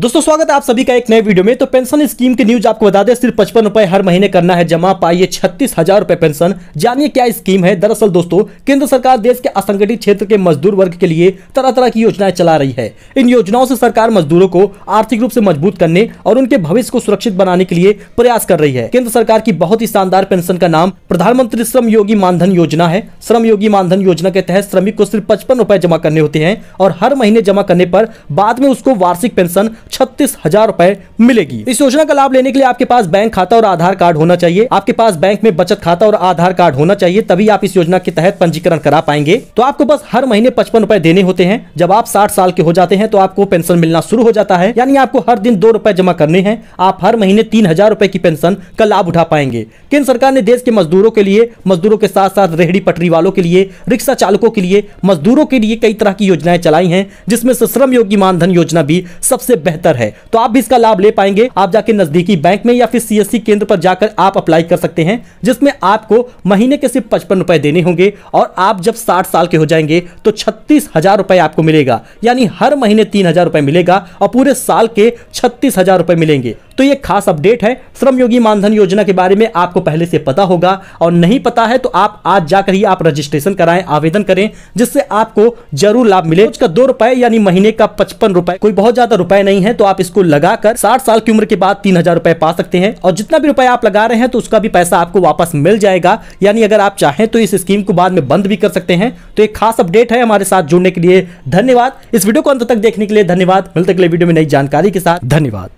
दोस्तों स्वागत है आप सभी का एक नए वीडियो में तो पेंशन स्कीम की न्यूज आपको बता दें सिर्फ पचपन रुपए हर महीने करना है जमा पाइए छत्तीस हजार रुपए पेंशन जानिए क्या स्कीम है दरअसल दोस्तों केंद्र सरकार देश के असंगठित क्षेत्र के मजदूर वर्ग के लिए तरह तरह की योजनाएं चला रही है इन योजनाओं से सरकार मजदूरों को आर्थिक रूप से मजबूत करने और उनके भविष्य को सुरक्षित बनाने के लिए प्रयास कर रही है केंद्र सरकार की बहुत ही शानदार पेंशन का नाम प्रधानमंत्री श्रम योगी मानधन योजना है श्रम योगी मानधन योजना के तहत श्रमिक को सिर्फ पचपन रुपए जमा करने होते हैं और हर महीने जमा करने पर बाद में उसको वार्षिक पेंशन छत्तीस हजार रूपए मिलेगी इस योजना का लाभ लेने के लिए आपके पास बैंक खाता और आधार कार्ड होना चाहिए आपके पास बैंक में बचत खाता और आधार कार्ड होना चाहिए तभी आप इस योजना के तहत पंजीकरण करा पाएंगे तो आपको बस हर महीने पचपन रूपए देने होते हैं जब आप साठ साल के हो जाते हैं तो आपको पेंशन मिलना शुरू हो जाता है यानी आपको हर दिन दो रूपए जमा करने हैं आप हर महीने तीन हजार रूपए की पेंशन का लाभ उठा पाएंगे केंद्र सरकार ने देश के मजदूरों के लिए मजदूरों के साथ साथ रेहड़ी पटरी वालों के लिए रिक्शा चालकों के लिए मजदूरों के लिए कई तरह की योजनाएं चलाई है जिसमें से श्रम योगी मानधन योजना भी सबसे बेहतर बेहतर है तो आप भी इसका लाभ ले पाएंगे आप जाके नजदीकी बैंक में या फिर सीएससी केंद्र पर जाकर आप अप्लाई कर सकते हैं जिसमें आपको महीने के सिर्फ पचपन रुपए देने होंगे और आप जब साठ साल के हो जाएंगे तो छत्तीस हजार रुपए आपको मिलेगा यानी हर महीने तीन हजार रुपए मिलेगा और पूरे साल के छत्तीस हजार रुपए मिलेंगे तो ये खास अपडेट है श्रम योगी मानधन योजना के बारे में आपको पहले से पता होगा और नहीं पता है तो आप आज जाकर ही आप रजिस्ट्रेशन कराएं आवेदन करें जिससे आपको जरूर लाभ मिले उसका दो रुपए यानी महीने का पचपन रुपए कोई बहुत ज्यादा रुपए नहीं है तो आप इसको लगाकर साठ साल की उम्र के बाद तीन हजार रुपए पा सकते हैं और जितना भी रुपए आप लगा रहे हैं तो उसका भी पैसा आपको वापस मिल जाएगा यानी अगर आप चाहें तो इस स्कीम को बाद में बंद भी कर सकते हैं तो एक खास अपडेट है हमारे साथ जुड़ने के लिए धन्यवाद इस वीडियो को अंत तक देखने के लिए धन्यवाद मिलते अगले वीडियो में नई जानकारी के साथ धन्यवाद